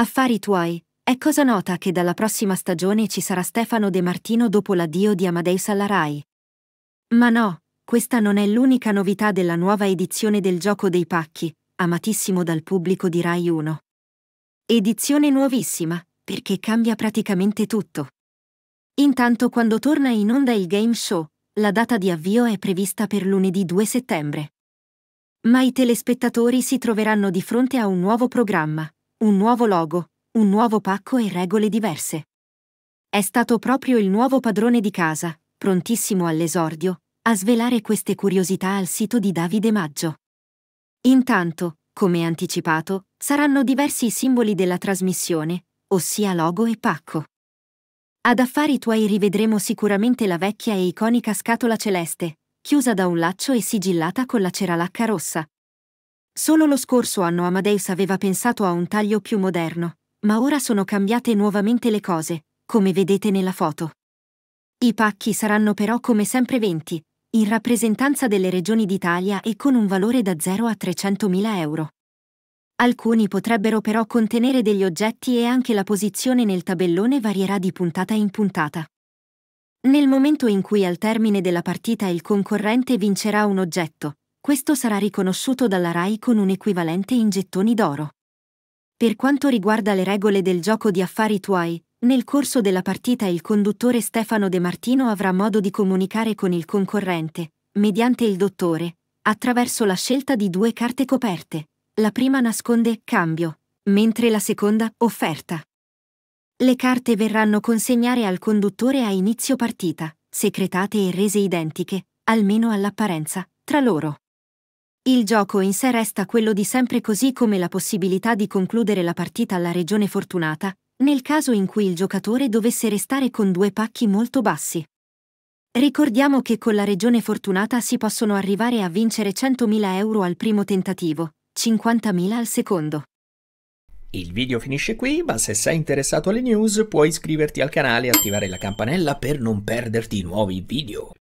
Affari tuoi. È cosa nota che dalla prossima stagione ci sarà Stefano De Martino dopo l'addio di Amadeus alla Rai. Ma no, questa non è l'unica novità della nuova edizione del Gioco dei Pacchi, amatissimo dal pubblico di Rai 1. Edizione nuovissima, perché cambia praticamente tutto. Intanto quando torna in onda il game show, la data di avvio è prevista per lunedì 2 settembre. Ma i telespettatori si troveranno di fronte a un nuovo programma, un nuovo logo, un nuovo pacco e regole diverse. È stato proprio il nuovo padrone di casa, prontissimo all'esordio, a svelare queste curiosità al sito di Davide Maggio. Intanto, come anticipato, saranno diversi i simboli della trasmissione, ossia logo e pacco. Ad affari tuoi rivedremo sicuramente la vecchia e iconica scatola celeste, chiusa da un laccio e sigillata con la ceralacca rossa, Solo lo scorso anno Amadeus aveva pensato a un taglio più moderno, ma ora sono cambiate nuovamente le cose, come vedete nella foto. I pacchi saranno però come sempre 20, in rappresentanza delle regioni d'Italia e con un valore da 0 a 300.000 euro. Alcuni potrebbero però contenere degli oggetti e anche la posizione nel tabellone varierà di puntata in puntata. Nel momento in cui al termine della partita il concorrente vincerà un oggetto, questo sarà riconosciuto dalla RAI con un equivalente in gettoni d'oro. Per quanto riguarda le regole del gioco di affari tuoi, nel corso della partita il conduttore Stefano De Martino avrà modo di comunicare con il concorrente, mediante il dottore, attraverso la scelta di due carte coperte. La prima nasconde cambio, mentre la seconda offerta. Le carte verranno consegnate al conduttore a inizio partita, secretate e rese identiche, almeno all'apparenza, tra loro. Il gioco in sé resta quello di sempre così come la possibilità di concludere la partita alla regione fortunata, nel caso in cui il giocatore dovesse restare con due pacchi molto bassi. Ricordiamo che con la regione fortunata si possono arrivare a vincere 100.000 euro al primo tentativo, 50.000 al secondo. Il video finisce qui, ma se sei interessato alle news puoi iscriverti al canale e attivare la campanella per non perderti nuovi video.